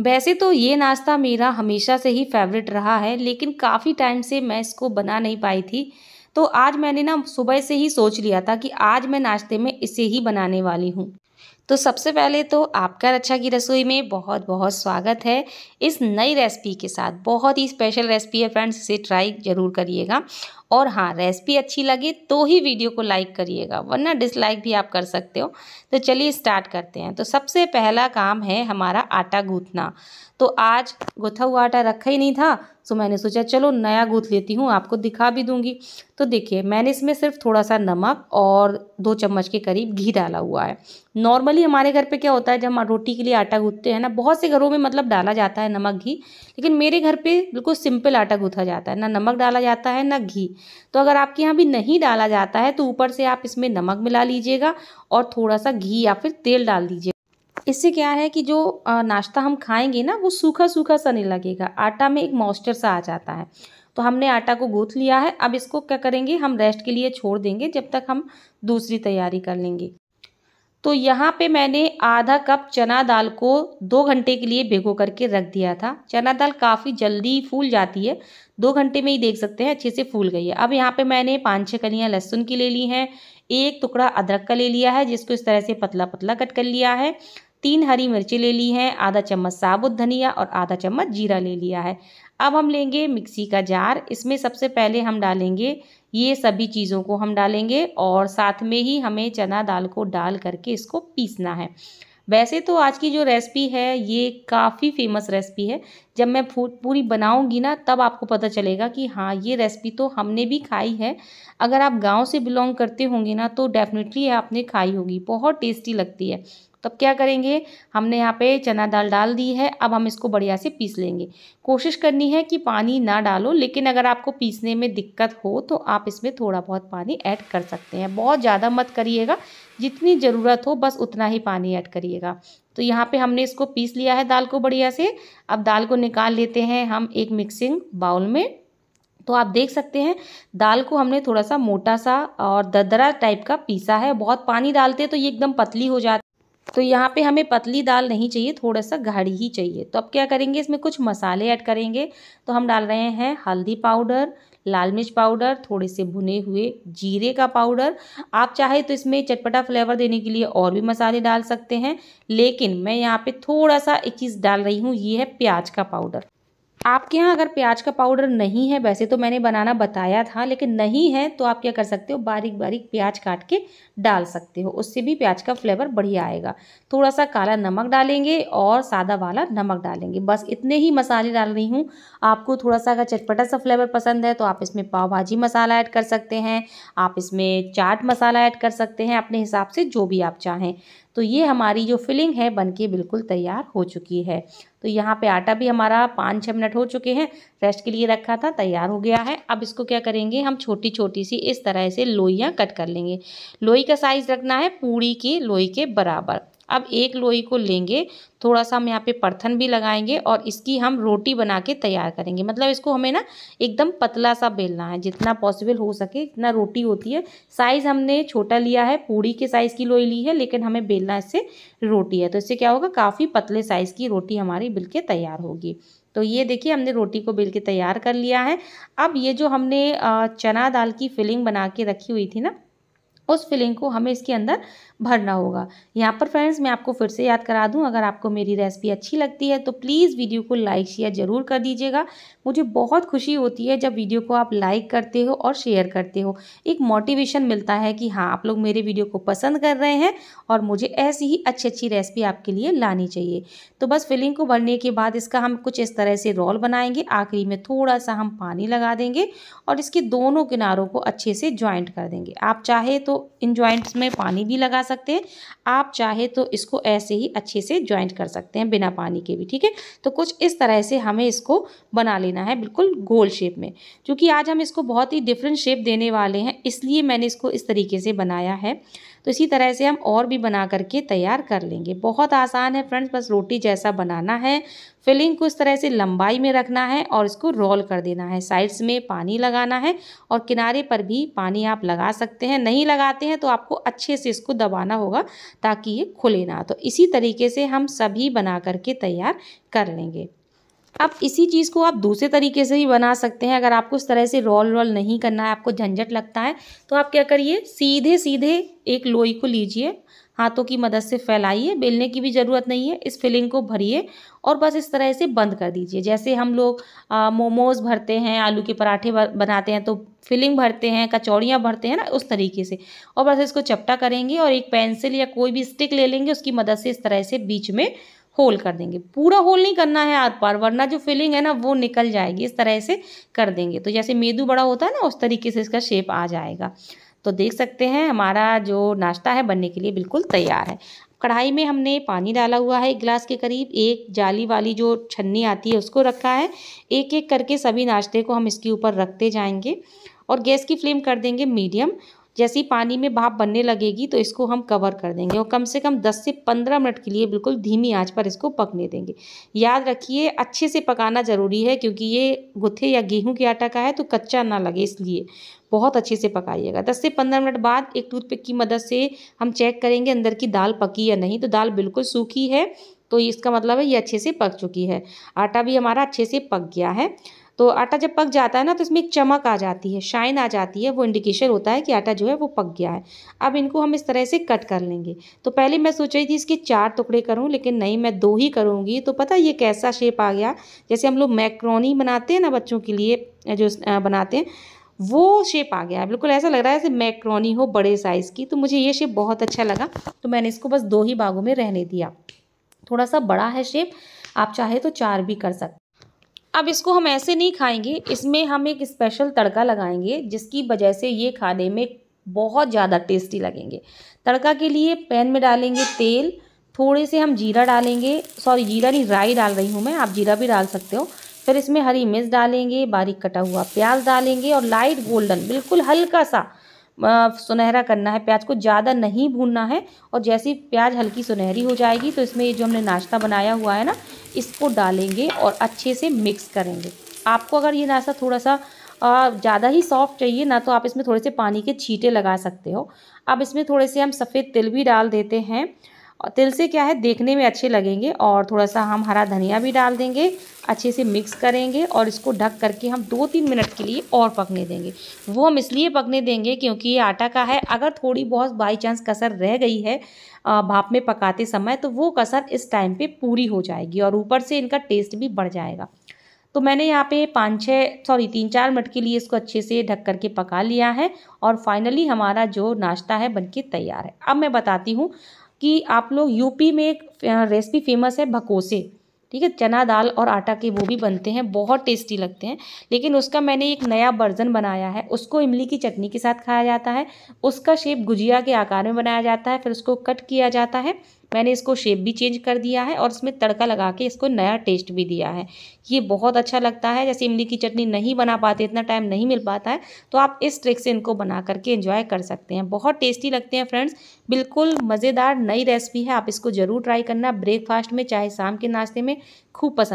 वैसे तो ये नाश्ता मेरा हमेशा से ही फेवरेट रहा है लेकिन काफ़ी टाइम से मैं इसको बना नहीं पाई थी तो आज मैंने ना सुबह से ही सोच लिया था कि आज मैं नाश्ते में इसे ही बनाने वाली हूँ तो सबसे पहले तो आपका रक्षा की रसोई में बहुत बहुत स्वागत है इस नई रेसिपी के साथ बहुत ही स्पेशल रेसिपी है फ्रेंड्स इसे ट्राई ज़रूर करिएगा और हाँ रेसिपी अच्छी लगे तो ही वीडियो को लाइक करिएगा वरना डिसलाइक भी आप कर सकते हो तो चलिए स्टार्ट करते हैं तो सबसे पहला काम है हमारा आटा गूँथना तो आज गुथा हुआ आटा रखा ही नहीं था सो तो मैंने सोचा चलो नया गूँथ लेती हूँ आपको दिखा भी दूँगी तो देखिए मैंने इसमें सिर्फ थोड़ा सा नमक और दो चम्मच के करीब घी डाला हुआ है नॉर्मली हमारे घर पे क्या होता है जब हम रोटी के लिए आटा गूँथते हैं ना बहुत से घरों में मतलब डाला जाता है नमक घी लेकिन मेरे घर पर बिल्कुल सिंपल आटा गूँथा जाता है ना नमक डाला जाता है ना घी तो अगर आपके यहाँ भी नहीं डाला जाता है तो ऊपर से आप इसमें नमक मिला लीजिएगा और थोड़ा सा घी या फिर तेल डाल दीजिए इससे क्या है कि जो नाश्ता हम खाएंगे ना वो सूखा सूखा सा नहीं लगेगा आटा में एक मॉइस्चर सा आ जाता है तो हमने आटा को गूँथ लिया है अब इसको क्या करेंगे हम रेस्ट के लिए छोड़ देंगे जब तक हम दूसरी तैयारी कर लेंगे तो यहाँ पे मैंने आधा कप चना दाल को दो घंटे के लिए भिगो करके रख दिया था चना दाल काफ़ी जल्दी फूल जाती है दो घंटे में ही देख सकते हैं अच्छे से फूल गई है अब यहाँ पे मैंने पाँच छः कलियाँ लहसुन की ले ली हैं एक टुकड़ा अदरक का ले लिया है जिसको इस तरह से पतला पतला कट कर लिया है तीन हरी मिर्ची ले ली हैं आधा चम्मच साबुत धनिया और आधा चम्मच जीरा ले लिया है अब हम लेंगे मिक्सी का जार इसमें सबसे पहले हम डालेंगे ये सभी चीज़ों को हम डालेंगे और साथ में ही हमें चना दाल को डाल करके इसको पीसना है वैसे तो आज की जो रेसिपी है ये काफ़ी फेमस रेसिपी है जब मैं पूरी बनाऊंगी ना तब आपको पता चलेगा कि हाँ ये रेसिपी तो हमने भी खाई है अगर आप गांव से बिलोंग करते होंगे ना तो डेफिनेटली आपने खाई होगी बहुत टेस्टी लगती है तब क्या करेंगे हमने यहाँ पे चना दाल डाल दी है अब हम इसको बढ़िया से पीस लेंगे कोशिश करनी है कि पानी ना डालो लेकिन अगर आपको पीसने में दिक्कत हो तो आप इसमें थोड़ा बहुत पानी ऐड कर सकते हैं बहुत ज़्यादा मत करिएगा जितनी ज़रूरत हो बस उतना ही पानी ऐड करिएगा तो यहाँ पे हमने इसको पीस लिया है दाल को बढ़िया से अब दाल को निकाल लेते हैं हम एक मिक्सिंग बाउल में तो आप देख सकते हैं दाल को हमने थोड़ा सा मोटा सा और ददरा टाइप का पीसा है बहुत पानी डालते तो ये एकदम पतली हो जाती तो यहाँ पे हमें पतली दाल नहीं चाहिए थोड़ा सा गाढ़ी ही चाहिए तो अब क्या करेंगे इसमें कुछ मसाले ऐड करेंगे तो हम डाल रहे हैं हल्दी पाउडर लाल मिर्च पाउडर थोड़े से भुने हुए जीरे का पाउडर आप चाहे तो इसमें चटपटा फ्लेवर देने के लिए और भी मसाले डाल सकते हैं लेकिन मैं यहाँ पे थोड़ा सा एक चीज़ डाल रही हूँ ये है प्याज का पाउडर आपके यहाँ अगर प्याज का पाउडर नहीं है वैसे तो मैंने बनाना बताया था लेकिन नहीं है तो आप क्या कर सकते हो बारीक बारीक प्याज काट के डाल सकते हो उससे भी प्याज का फ्लेवर बढ़िया आएगा थोड़ा सा काला नमक डालेंगे और सादा वाला नमक डालेंगे बस इतने ही मसाले डाल रही हूँ आपको थोड़ा सा अगर चटपटा सा फ्लेवर पसंद है तो आप इसमें पाव भाजी मसाला ऐड कर सकते हैं आप इसमें चाट मसाला ऐड कर सकते हैं अपने हिसाब से जो भी आप चाहें तो ये हमारी जो फिलिंग है बनके बिल्कुल तैयार हो चुकी है तो यहाँ पे आटा भी हमारा पाँच छः मिनट हो चुके हैं रेस्ट के लिए रखा था तैयार हो गया है अब इसको क्या करेंगे हम छोटी छोटी सी इस तरह से लोइयाँ कट कर लेंगे लोई का साइज़ रखना है पूड़ी की लोई के बराबर अब एक लोई को लेंगे थोड़ा सा हम यहाँ पे परथन भी लगाएंगे और इसकी हम रोटी बना के तैयार करेंगे मतलब इसको हमें ना एकदम पतला सा बेलना है जितना पॉसिबल हो सके इतना रोटी होती है साइज़ हमने छोटा लिया है पूड़ी के साइज़ की लोई ली है लेकिन हमें बेलना इससे रोटी है तो इससे क्या होगा काफ़ी पतले साइज़ की रोटी हमारी बिल के तैयार होगी तो ये देखिए हमने रोटी को बेल के तैयार कर लिया है अब ये जो हमने चना दाल की फिलिंग बना के रखी हुई थी ना उस फिलिंग को हमें इसके अंदर भरना होगा यहाँ पर फ्रेंड्स मैं आपको फिर से याद करा दूँ अगर आपको मेरी रेसिपी अच्छी लगती है तो प्लीज़ वीडियो को लाइक शेयर ज़रूर कर दीजिएगा मुझे बहुत खुशी होती है जब वीडियो को आप लाइक करते हो और शेयर करते हो एक मोटिवेशन मिलता है कि हाँ आप लोग मेरे वीडियो को पसंद कर रहे हैं और मुझे ऐसी ही अच्छी अच्छी रेसिपी आपके लिए लानी चाहिए तो बस फिलिंग को भरने के बाद इसका हम कुछ इस तरह से रोल बनाएंगे आखिरी में थोड़ा सा हम पानी लगा देंगे और इसके दोनों किनारों को अच्छे से ज्वाइंट कर देंगे आप चाहे तो इन ज्वाइंट्स में पानी भी लगा सकते हैं आप चाहे तो इसको ऐसे ही अच्छे से ज्वाइंट कर सकते हैं बिना पानी के भी ठीक है तो कुछ इस तरह से हमें इसको बना लेना है बिल्कुल गोल शेप में क्योंकि आज हम इसको बहुत ही डिफरेंट शेप देने वाले हैं इसलिए मैंने इसको इस तरीके से बनाया है तो इसी तरह से हम और भी बना करके तैयार कर लेंगे बहुत आसान है फ्रेंड्स बस रोटी जैसा बनाना है फिलिंग को इस तरह से लंबाई में रखना है और इसको रोल कर देना है साइड्स में पानी लगाना है और किनारे पर भी पानी आप लगा सकते हैं नहीं लगाते हैं तो आपको अच्छे से इसको दबाना होगा ताकि ये खुले ना तो इसी तरीके से हम सभी बना करके तैयार कर लेंगे अब इसी चीज़ को आप दूसरे तरीके से भी बना सकते हैं अगर आपको इस तरह से रोल रोल नहीं करना है आपको झंझट लगता है तो आप क्या करिए सीधे सीधे एक लोई को लीजिए हाथों की मदद से फैलाइए बेलने की भी ज़रूरत नहीं है इस फिलिंग को भरिए और बस इस तरह से बंद कर दीजिए जैसे हम लोग मोमोज़ भरते हैं आलू के पराठे बनाते हैं तो फिलिंग भरते हैं कचौड़ियाँ भरते हैं ना उस तरीके से और बस इसको चपटा करेंगे और एक पेंसिल या कोई भी स्टिक ले लेंगे उसकी मदद से इस तरह से बीच में होल कर देंगे पूरा होल नहीं करना है आर पार वरना जो फिलिंग है ना वो निकल जाएगी इस तरह से कर देंगे तो जैसे मेदू बड़ा होता है ना उस तरीके से इसका शेप आ जाएगा तो देख सकते हैं हमारा जो नाश्ता है बनने के लिए बिल्कुल तैयार है कढ़ाई में हमने पानी डाला हुआ है एक गिलास के करीब एक जाली वाली जो छन्नी आती है उसको रखा है एक एक करके सभी नाश्ते को हम इसके ऊपर रखते जाएंगे और गैस की फ्लेम कर देंगे मीडियम जैसे ही पानी में भाप बनने लगेगी तो इसको हम कवर कर देंगे और कम से कम 10 से 15 मिनट के लिए बिल्कुल धीमी आंच पर इसको पकने देंगे याद रखिए अच्छे से पकाना ज़रूरी है क्योंकि ये गुथे या गेहूं के आटा का है तो कच्चा ना लगे इसलिए बहुत अच्छे से पकाइएगा दस से पंद्रह मिनट बाद एक टूथपिक की मदद से हम चेक करेंगे अंदर की दाल पकी या नहीं तो दाल बिल्कुल सूखी है तो इसका मतलब है ये अच्छे से पक चुकी है आटा भी हमारा अच्छे से पक गया है तो आटा जब पक जाता है ना तो इसमें एक चमक आ जाती है शाइन आ जाती है वो इंडिकेशन होता है कि आटा जो है वो पक गया है अब इनको हम इस तरह से कट कर लेंगे तो पहले मैं सोच रही थी इसके चार टुकड़े करूँ लेकिन नहीं मैं दो ही करूँगी तो पता ये कैसा शेप आ गया जैसे हम लोग मैक्रोनी बनाते हैं ना बच्चों के लिए जो बनाते हैं वो शेप आ गया बिल्कुल ऐसा लग रहा है जैसे मैक्रोनी हो बड़े साइज़ की तो मुझे ये शेप बहुत अच्छा लगा तो मैंने इसको बस दो ही बागों में रहने दिया थोड़ा सा बड़ा है शेप आप चाहे तो चार भी कर सकते अब इसको हम ऐसे नहीं खाएंगे इसमें हम एक स्पेशल तड़का लगाएंगे जिसकी वजह से ये खाने में बहुत ज़्यादा टेस्टी लगेंगे तड़का के लिए पैन में डालेंगे तेल थोड़े से हम जीरा डालेंगे सॉरी जीरा नहीं राई डाल रही हूँ मैं आप जीरा भी डाल सकते हो फिर इसमें हरी मिर्च डालेंगे बारीक कटा हुआ प्याज डालेंगे और लाइट गोल्डन बिल्कुल हल्का सा सुनहरा करना है प्याज को ज़्यादा नहीं भूनना है और जैसे प्याज हल्की सुनहरी हो जाएगी तो इसमें ये जो हमने नाश्ता बनाया हुआ है ना इसको डालेंगे और अच्छे से मिक्स करेंगे आपको अगर ये नाश्ता थोड़ा सा ज़्यादा ही सॉफ्ट चाहिए ना तो आप इसमें थोड़े से पानी के छीटे लगा सकते हो अब इसमें थोड़े से हम सफ़ेद तिल भी डाल देते हैं और तिल से क्या है देखने में अच्छे लगेंगे और थोड़ा सा हम हरा धनिया भी डाल देंगे अच्छे से मिक्स करेंगे और इसको ढक करके हम दो तीन मिनट के लिए और पकने देंगे वो हम इसलिए पकने देंगे क्योंकि ये आटा का है अगर थोड़ी बहुत बाई चांस कसर रह गई है भाप में पकाते समय तो वो कसर इस टाइम पर पूरी हो जाएगी और ऊपर से इनका टेस्ट भी बढ़ जाएगा तो मैंने यहाँ पे पाँच छः सॉरी तीन चार मिनट के लिए इसको अच्छे से ढक करके पका लिया है और फाइनली हमारा जो नाश्ता है बनके तैयार है अब मैं बताती हूँ कि आप लोग यूपी में एक रेसिपी फेमस है भकोसे ठीक है चना दाल और आटा के वो भी बनते हैं बहुत टेस्टी लगते हैं लेकिन उसका मैंने एक नया वर्जन बनाया है उसको इमली की चटनी के साथ खाया जाता है उसका शेप गुजिया के आकार में बनाया जाता है फिर उसको कट किया जाता है मैंने इसको शेप भी चेंज कर दिया है और इसमें तड़का लगा के इसको नया टेस्ट भी दिया है ये बहुत अच्छा लगता है जैसे इमली की चटनी नहीं बना पाते इतना टाइम नहीं मिल पाता है तो आप इस ट्रिक से इनको बना करके इन्जॉय कर सकते हैं बहुत टेस्टी लगते हैं फ्रेंड्स बिल्कुल मज़ेदार नई रेसिपी है आप इसको ज़रूर ट्राई करना ब्रेकफास्ट में चाहे शाम के नाश्ते में खूब पसंद